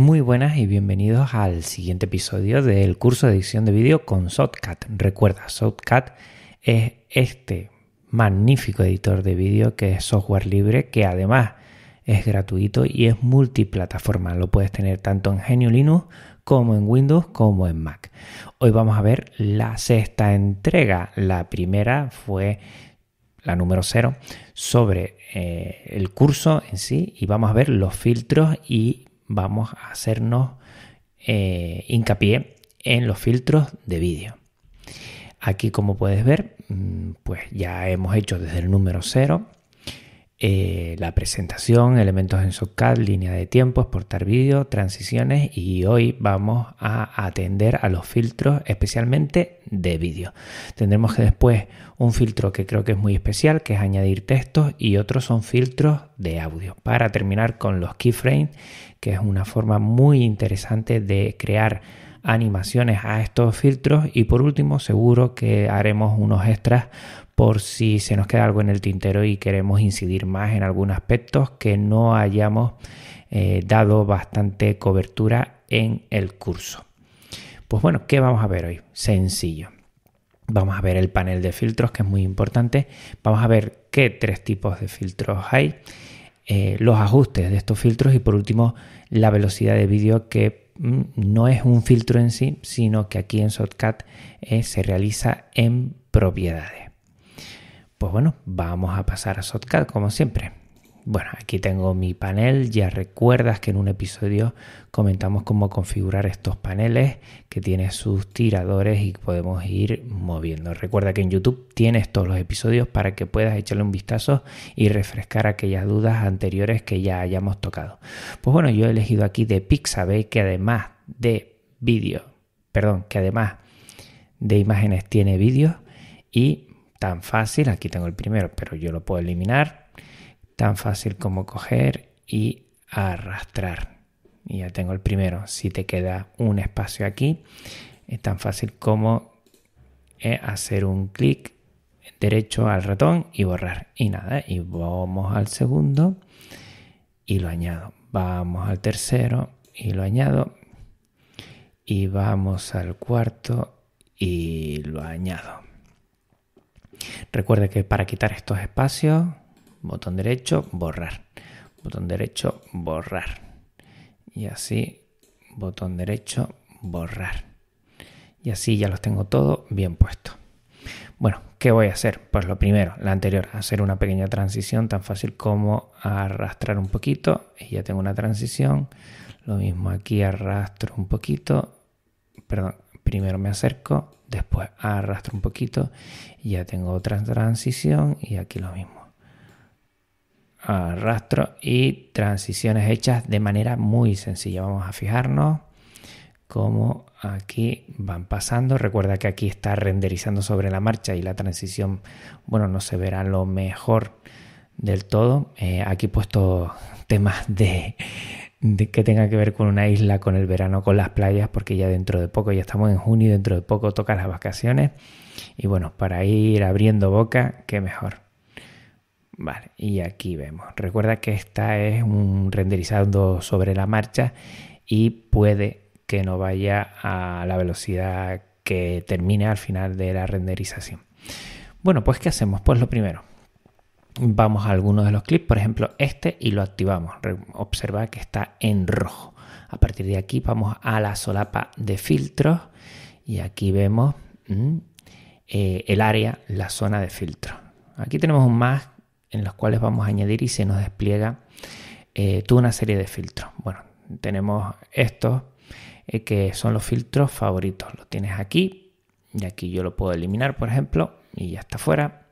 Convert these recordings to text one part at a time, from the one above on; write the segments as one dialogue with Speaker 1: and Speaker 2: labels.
Speaker 1: Muy buenas y bienvenidos al siguiente episodio del curso de edición de vídeo con Shotcut. Recuerda, Shotcut es este magnífico editor de vídeo que es software libre, que además es gratuito y es multiplataforma. Lo puedes tener tanto en Genio Linux como en Windows como en Mac. Hoy vamos a ver la sexta entrega. La primera fue la número cero sobre eh, el curso en sí y vamos a ver los filtros y vamos a hacernos eh, hincapié en los filtros de vídeo. Aquí como puedes ver, mm, pues ya hemos hecho desde el número 0 eh, la presentación, elementos en SOCAD, línea de tiempo, exportar vídeo, transiciones y hoy vamos a atender a los filtros especialmente de vídeo. Tendremos que después un filtro que creo que es muy especial, que es añadir textos y otros son filtros de audio para terminar con los keyframes que es una forma muy interesante de crear animaciones a estos filtros y por último seguro que haremos unos extras por si se nos queda algo en el tintero y queremos incidir más en algún aspecto que no hayamos eh, dado bastante cobertura en el curso. Pues bueno, ¿qué vamos a ver hoy? Sencillo. Vamos a ver el panel de filtros que es muy importante. Vamos a ver qué tres tipos de filtros hay eh, los ajustes de estos filtros y por último la velocidad de vídeo que mm, no es un filtro en sí, sino que aquí en Shotcut eh, se realiza en propiedades. Pues bueno, vamos a pasar a Shotcut como siempre. Bueno, aquí tengo mi panel. Ya recuerdas que en un episodio comentamos cómo configurar estos paneles que tiene sus tiradores y podemos ir moviendo. Recuerda que en YouTube tienes todos los episodios para que puedas echarle un vistazo y refrescar aquellas dudas anteriores que ya hayamos tocado. Pues bueno, yo he elegido aquí de Pixabay que además de vídeo, perdón, que además de imágenes tiene vídeos y tan fácil, aquí tengo el primero, pero yo lo puedo eliminar tan fácil como coger y arrastrar. Y ya tengo el primero. Si te queda un espacio aquí, es tan fácil como eh, hacer un clic derecho al ratón y borrar. Y nada, y vamos al segundo y lo añado. Vamos al tercero y lo añado. Y vamos al cuarto y lo añado. Recuerda que para quitar estos espacios botón derecho, borrar, botón derecho, borrar. Y así, botón derecho, borrar. Y así ya los tengo todos bien puesto. Bueno, ¿qué voy a hacer? Pues lo primero, la anterior, hacer una pequeña transición tan fácil como arrastrar un poquito y ya tengo una transición. Lo mismo aquí arrastro un poquito, perdón, primero me acerco, después arrastro un poquito y ya tengo otra transición y aquí lo mismo arrastro y transiciones hechas de manera muy sencilla. Vamos a fijarnos cómo aquí van pasando. Recuerda que aquí está renderizando sobre la marcha y la transición, bueno, no se verá lo mejor del todo. Eh, aquí he puesto temas de, que tenga que ver con una isla, con el verano, con las playas, porque ya dentro de poco, ya estamos en junio, dentro de poco tocan las vacaciones. Y bueno, para ir abriendo boca, qué mejor. Vale, y aquí vemos. Recuerda que esta es un renderizado sobre la marcha y puede que no vaya a la velocidad que termine al final de la renderización. Bueno, pues ¿qué hacemos? Pues lo primero, vamos a algunos de los clips, por ejemplo este, y lo activamos. Observa que está en rojo. A partir de aquí vamos a la solapa de filtros y aquí vemos mm, eh, el área, la zona de filtro. Aquí tenemos un más en los cuales vamos a añadir y se nos despliega eh, toda una serie de filtros. Bueno, tenemos estos eh, que son los filtros favoritos. Los tienes aquí y aquí yo lo puedo eliminar, por ejemplo, y ya está fuera.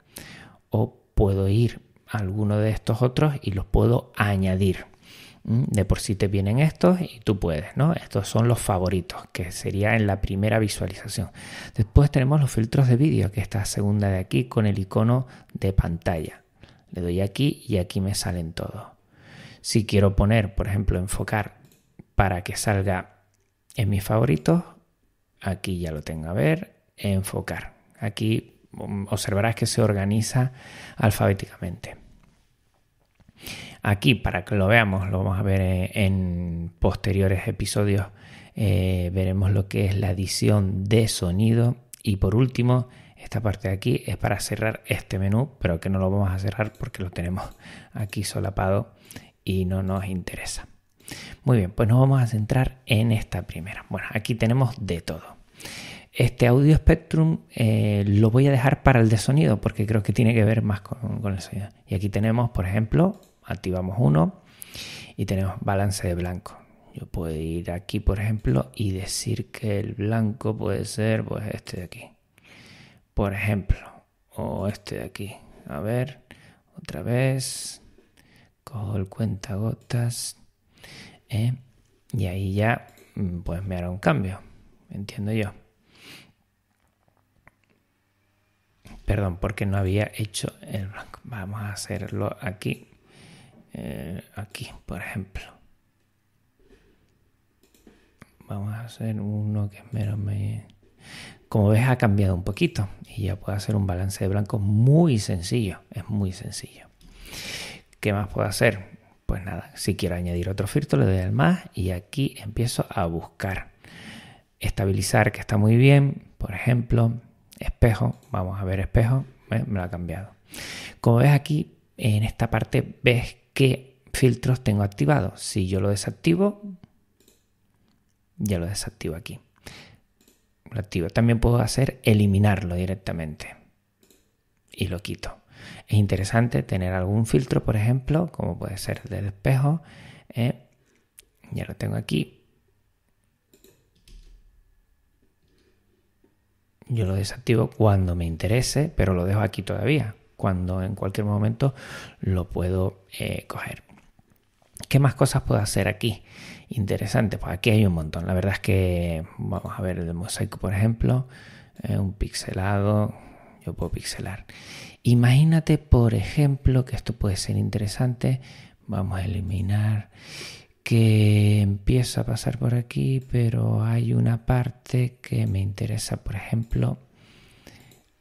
Speaker 1: O puedo ir a alguno de estos otros y los puedo añadir. Mm, de por sí te vienen estos y tú puedes, ¿no? Estos son los favoritos, que sería en la primera visualización. Después tenemos los filtros de vídeo, que esta segunda de aquí con el icono de pantalla. Le doy aquí y aquí me salen todos. Si quiero poner, por ejemplo, enfocar para que salga en mis favoritos, aquí ya lo tengo a ver, enfocar. Aquí mm, observarás que se organiza alfabéticamente. Aquí, para que lo veamos, lo vamos a ver eh, en posteriores episodios, eh, veremos lo que es la edición de sonido. Y por último, esta parte de aquí es para cerrar este menú, pero que no lo vamos a cerrar porque lo tenemos aquí solapado y no nos interesa. Muy bien, pues nos vamos a centrar en esta primera. Bueno, aquí tenemos de todo. Este audio spectrum eh, lo voy a dejar para el de sonido porque creo que tiene que ver más con, con el sonido. Y aquí tenemos, por ejemplo, activamos uno y tenemos balance de blanco. Yo puedo ir aquí, por ejemplo, y decir que el blanco puede ser pues, este de aquí por ejemplo, o este de aquí. A ver, otra vez, cojo el cuentagotas ¿eh? y ahí ya mm, pues me hará un cambio, entiendo yo. Perdón, porque no había hecho el Vamos a hacerlo aquí. Eh, aquí, por ejemplo. Vamos a hacer uno que es menos me como ves, ha cambiado un poquito y ya puedo hacer un balance de blanco muy sencillo. Es muy sencillo. ¿Qué más puedo hacer? Pues nada, si quiero añadir otro filtro, le doy al más y aquí empiezo a buscar. Estabilizar, que está muy bien. Por ejemplo, espejo. Vamos a ver espejo. Me lo ha cambiado. Como ves aquí, en esta parte ves qué filtros tengo activados. Si yo lo desactivo, ya lo desactivo aquí. También puedo hacer eliminarlo directamente y lo quito. Es interesante tener algún filtro, por ejemplo, como puede ser el despejo espejo. Eh, ya lo tengo aquí. Yo lo desactivo cuando me interese, pero lo dejo aquí todavía, cuando en cualquier momento lo puedo eh, coger. ¿Qué más cosas puedo hacer aquí? Interesante, pues aquí hay un montón. La verdad es que, vamos a ver el mosaico, por ejemplo, eh, un pixelado, yo puedo pixelar. Imagínate, por ejemplo, que esto puede ser interesante. Vamos a eliminar que empieza a pasar por aquí, pero hay una parte que me interesa, por ejemplo,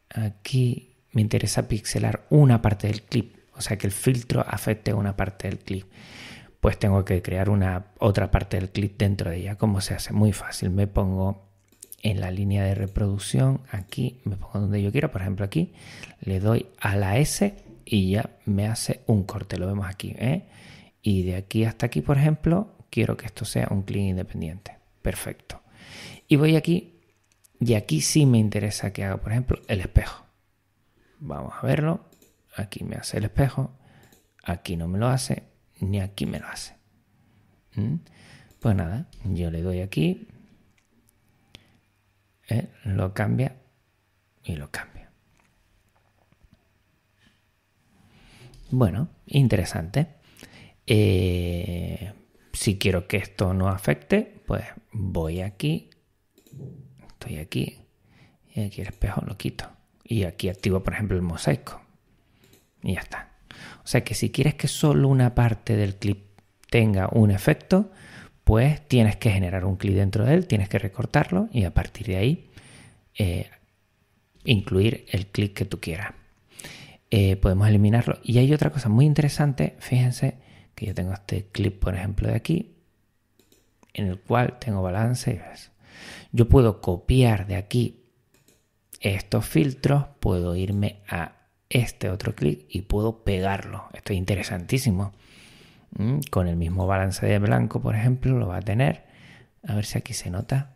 Speaker 1: aquí me interesa pixelar una parte del clip, o sea que el filtro afecte una parte del clip pues tengo que crear una otra parte del clip dentro de ella. ¿Cómo se hace? Muy fácil. Me pongo en la línea de reproducción, aquí me pongo donde yo quiero. por ejemplo aquí, le doy a la S y ya me hace un corte, lo vemos aquí. ¿eh? Y de aquí hasta aquí, por ejemplo, quiero que esto sea un clic independiente. Perfecto. Y voy aquí y aquí sí me interesa que haga, por ejemplo, el espejo. Vamos a verlo. Aquí me hace el espejo. Aquí no me lo hace ni aquí me lo hace. ¿Mm? Pues nada, yo le doy aquí, ¿eh? lo cambia y lo cambia. Bueno, interesante. Eh, si quiero que esto no afecte, pues voy aquí, estoy aquí, y aquí el espejo lo quito. Y aquí activo, por ejemplo, el mosaico. Y ya está. O sea que si quieres que solo una parte del clip tenga un efecto, pues tienes que generar un clip dentro de él, tienes que recortarlo y a partir de ahí eh, incluir el clip que tú quieras. Eh, podemos eliminarlo. Y hay otra cosa muy interesante, fíjense que yo tengo este clip, por ejemplo, de aquí, en el cual tengo balance. Yo puedo copiar de aquí estos filtros, puedo irme a este otro clic y puedo pegarlo. Esto es interesantísimo. Mm, con el mismo balance de blanco, por ejemplo, lo va a tener. A ver si aquí se nota.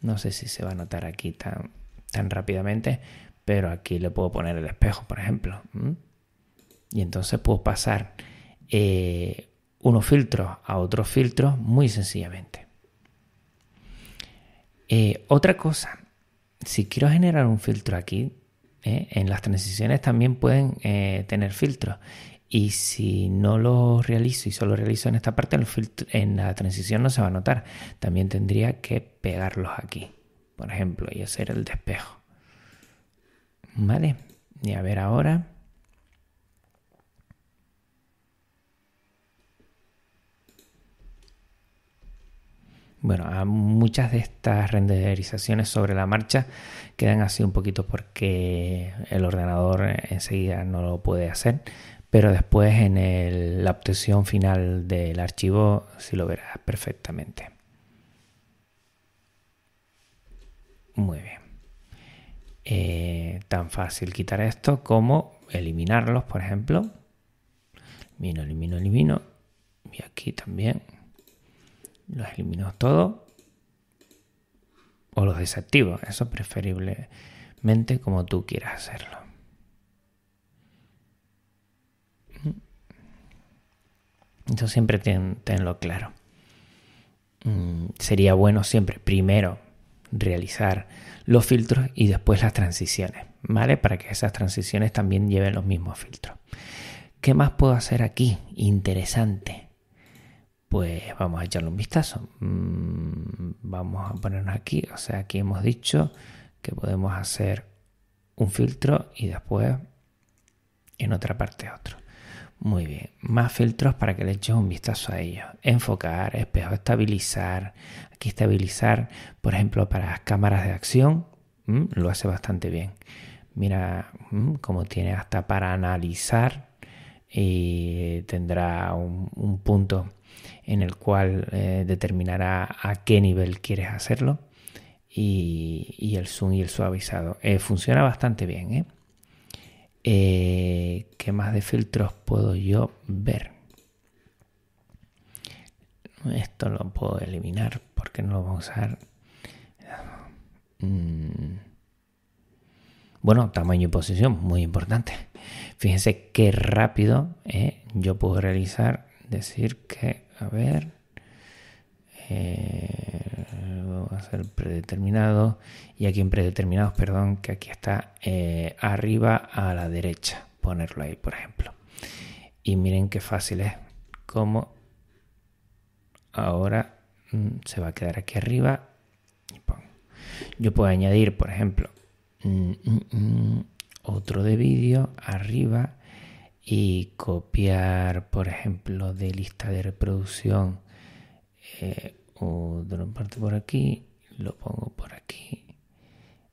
Speaker 1: No sé si se va a notar aquí tan, tan rápidamente, pero aquí le puedo poner el espejo, por ejemplo. Mm. Y entonces puedo pasar eh, unos filtros a otros filtros muy sencillamente. Eh, otra cosa, si quiero generar un filtro aquí, eh, en las transiciones también pueden eh, tener filtros. Y si no lo realizo y solo realizo en esta parte, en la transición no se va a notar. También tendría que pegarlos aquí, por ejemplo, y hacer el despejo. ¿Vale? Y a ver ahora. bueno, muchas de estas renderizaciones sobre la marcha quedan así un poquito porque el ordenador enseguida no lo puede hacer, pero después en la obtención final del archivo sí lo verás perfectamente. Muy bien. Eh, tan fácil quitar esto como eliminarlos, por ejemplo. Elimino, elimino, elimino. Y aquí también los eliminó todo o los desactivo. Eso preferiblemente como tú quieras hacerlo. Mm. Eso siempre tenlo claro. Mm, sería bueno siempre primero realizar los filtros y después las transiciones, ¿vale? Para que esas transiciones también lleven los mismos filtros. ¿Qué más puedo hacer aquí? Interesante pues vamos a echarle un vistazo. Mm, vamos a ponernos aquí, o sea, aquí hemos dicho que podemos hacer un filtro y después en otra parte otro. Muy bien, más filtros para que le eches un vistazo a ellos. Enfocar, espejo, estabilizar. Aquí estabilizar, por ejemplo, para las cámaras de acción, mm, lo hace bastante bien. Mira mm, cómo tiene hasta para analizar y eh, tendrá un punto en el cual eh, determinará a qué nivel quieres hacerlo y, el zoom y el suavizado. Eh, funciona bastante bien. ¿eh? qué más de filtros puedo yo ver? Esto lo puedo eliminar porque no lo vamos a usar. Mm. Bueno, tamaño y posición, muy importante. Fíjense qué rápido yo puedo realizar, decir que a ver, eh, a hacer predeterminado y aquí en predeterminados, perdón, que aquí está eh, arriba a la derecha, ponerlo ahí, por ejemplo. Y miren qué fácil es, como ahora mm, se va a quedar aquí arriba Yo puedo añadir, por ejemplo, mm, mm, otro de vídeo arriba y copiar, por ejemplo, de lista de reproducción eh, otro parte por aquí, lo pongo por aquí.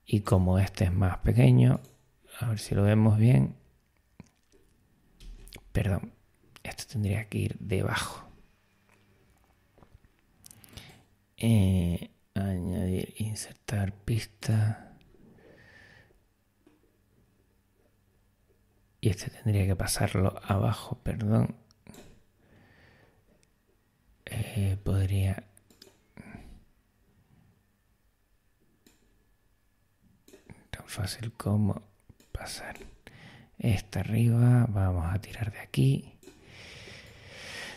Speaker 1: Y como este es más pequeño, a ver si lo vemos bien. Perdón, esto tendría que ir debajo. Eh, añadir, insertar pista. este tendría que pasarlo abajo, perdón. Eh, podría... Tan fácil como pasar esta arriba, vamos a tirar de aquí.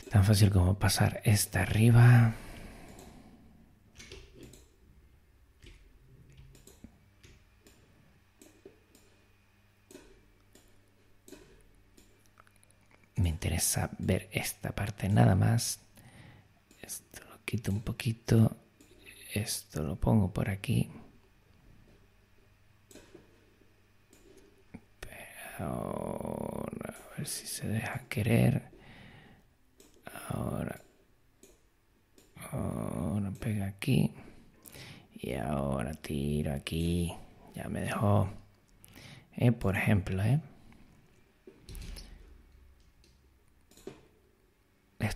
Speaker 1: Tan fácil como pasar esta arriba. ver esta parte nada más. Esto lo quito un poquito. Esto lo pongo por aquí. Pero a ver si se deja querer. Ahora. Ahora pega aquí. Y ahora tiro aquí. Ya me dejó. Eh, por ejemplo, ¿eh?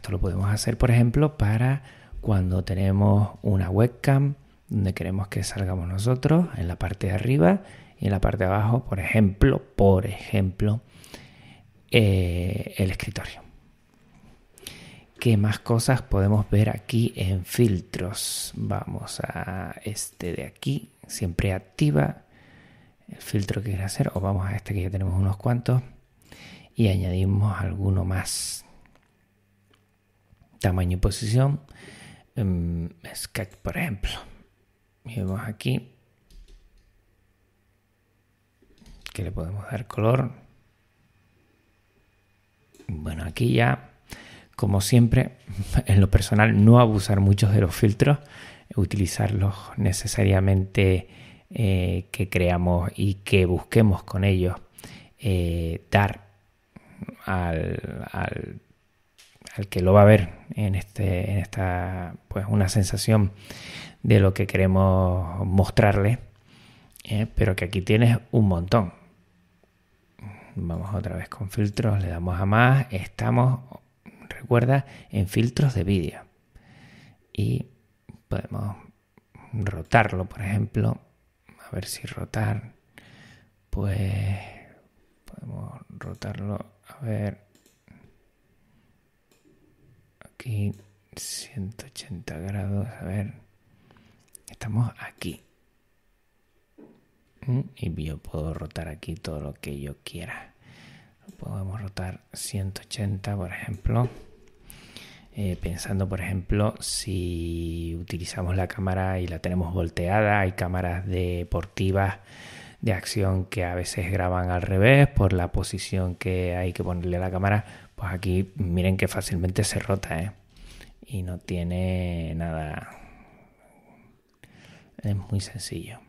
Speaker 1: Esto lo podemos hacer, por ejemplo, para cuando tenemos una webcam donde queremos que salgamos nosotros en la parte de arriba y en la parte de abajo, por ejemplo, por ejemplo, eh, el escritorio. ¿Qué más cosas podemos ver aquí en filtros? Vamos a este de aquí, siempre activa el filtro que quiere hacer, o vamos a este que ya tenemos unos cuantos y añadimos alguno más tamaño y posición. Em, es que por ejemplo. vemos aquí que le podemos dar color. Bueno, aquí ya, como siempre, en lo personal, no abusar mucho de los filtros, utilizarlos necesariamente eh, que creamos y que busquemos con ellos eh, dar al al que lo va a ver en, este, en esta, pues una sensación de lo que queremos mostrarle, ¿eh? pero que aquí tienes un montón. Vamos otra vez con filtros, le damos a más, estamos, recuerda, en filtros de vídeo. Y podemos rotarlo, por ejemplo, a ver si rotar, pues podemos rotarlo, a ver, 180 grados, a ver, estamos aquí. Mm, y yo puedo rotar aquí todo lo que yo quiera. Podemos rotar 180, por ejemplo. Eh, pensando, por ejemplo, si utilizamos la cámara y la tenemos volteada, hay cámaras deportivas de acción que a veces graban al revés por la posición que hay que ponerle a la cámara, pues aquí miren que fácilmente se rota, ¿eh? Y no tiene nada. Es muy sencillo.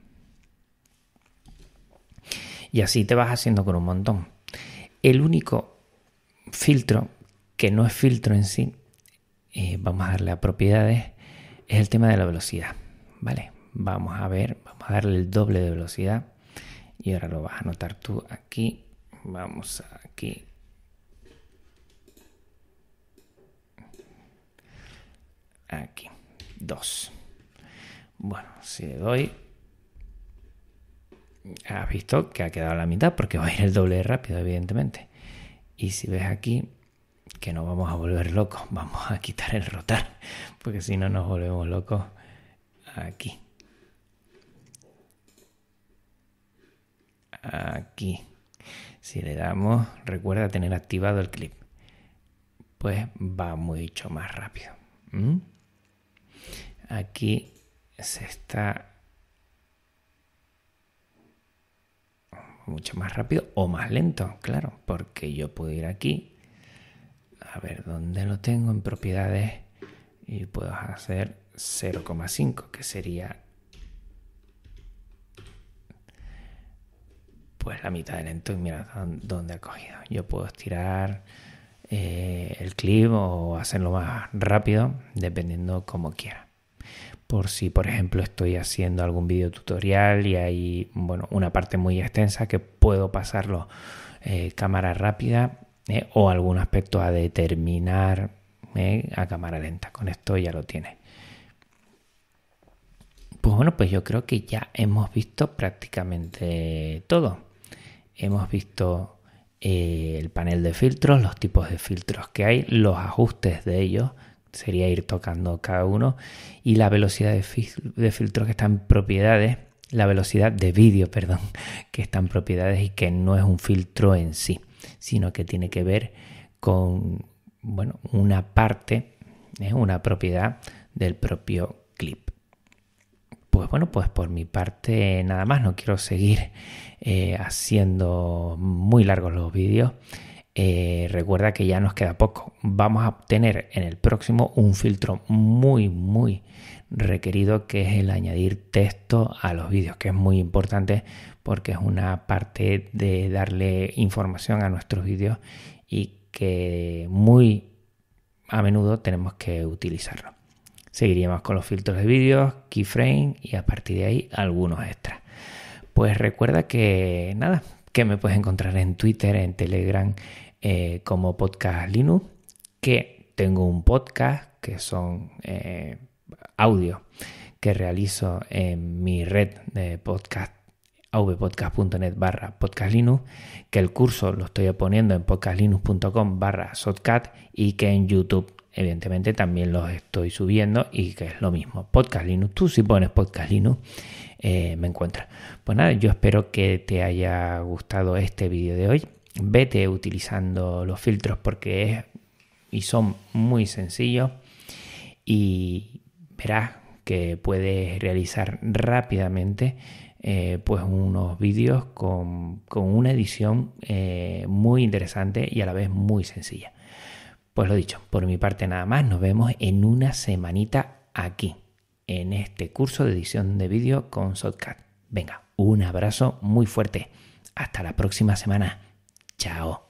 Speaker 1: Y así te vas haciendo con un montón. El único filtro, que no es filtro en sí, eh, vamos a darle a propiedades, es el tema de la velocidad. ¿Vale? Vamos a ver, vamos a darle el doble de velocidad. Y ahora lo vas a notar tú aquí. Vamos aquí aquí. 2. Bueno, si le doy... Has visto que ha quedado la mitad porque va a ir el doble rápido, evidentemente. Y si ves aquí que no vamos a volver locos, vamos a quitar el rotar, porque si no nos volvemos locos aquí. Aquí. Si le damos, recuerda tener activado el clip, pues va mucho más rápido aquí se está mucho más rápido o más lento, claro, porque yo puedo ir aquí, a ver dónde lo tengo en propiedades y puedo hacer 0,5, que sería pues la mitad de lento y mira dónde ha cogido. Yo puedo estirar eh, el clip o hacerlo más rápido, dependiendo como quiera por si por ejemplo estoy haciendo algún video tutorial y hay bueno, una parte muy extensa que puedo pasarlo eh, cámara rápida eh, o algún aspecto a determinar eh, a cámara lenta. Con esto ya lo tiene. Pues bueno, pues yo creo que ya hemos visto prácticamente todo. Hemos visto el panel de filtros, los tipos de filtros que hay, los ajustes de ellos, sería ir tocando cada uno, y la velocidad de, filtro que están propiedades, la velocidad de vídeo, perdón, que están propiedades y que no es un filtro en sí, sino que tiene que ver con, bueno, una parte, es una propiedad del propio clip. Pues bueno, pues por mi parte nada más, no quiero seguir eh, haciendo muy largos los vídeos. Eh, recuerda que ya nos queda poco. Vamos a obtener en el próximo un filtro muy, muy requerido que es el añadir texto a los vídeos, que es muy importante porque es una parte de darle información a nuestros vídeos y que muy a menudo tenemos que utilizarlo. Seguiríamos con los filtros de vídeos, keyframe y a partir de ahí algunos extras. Pues recuerda que nada, que me puedes encontrar en Twitter, en Telegram, eh, como Podcast Linux, que tengo un podcast que son eh, audio que realizo en mi red de podcast avpodcast.net barra linux que el curso lo estoy poniendo en podcastlinux.com barra sotcat y que en YouTube evidentemente también los estoy subiendo y que es lo mismo, Podcast Linux. Tú si pones Podcast Linux eh, me encuentras. Pues nada, yo espero que te haya gustado este vídeo de hoy vete utilizando los filtros porque es y son muy sencillos y verás que puedes realizar rápidamente eh, pues unos vídeos con, una edición eh, muy interesante y a la vez muy sencilla. Pues lo dicho, por mi parte nada más, nos vemos en una semanita aquí, en este curso de edición de vídeo con Shotcut. Venga, un abrazo muy fuerte. Hasta la próxima semana. Chao.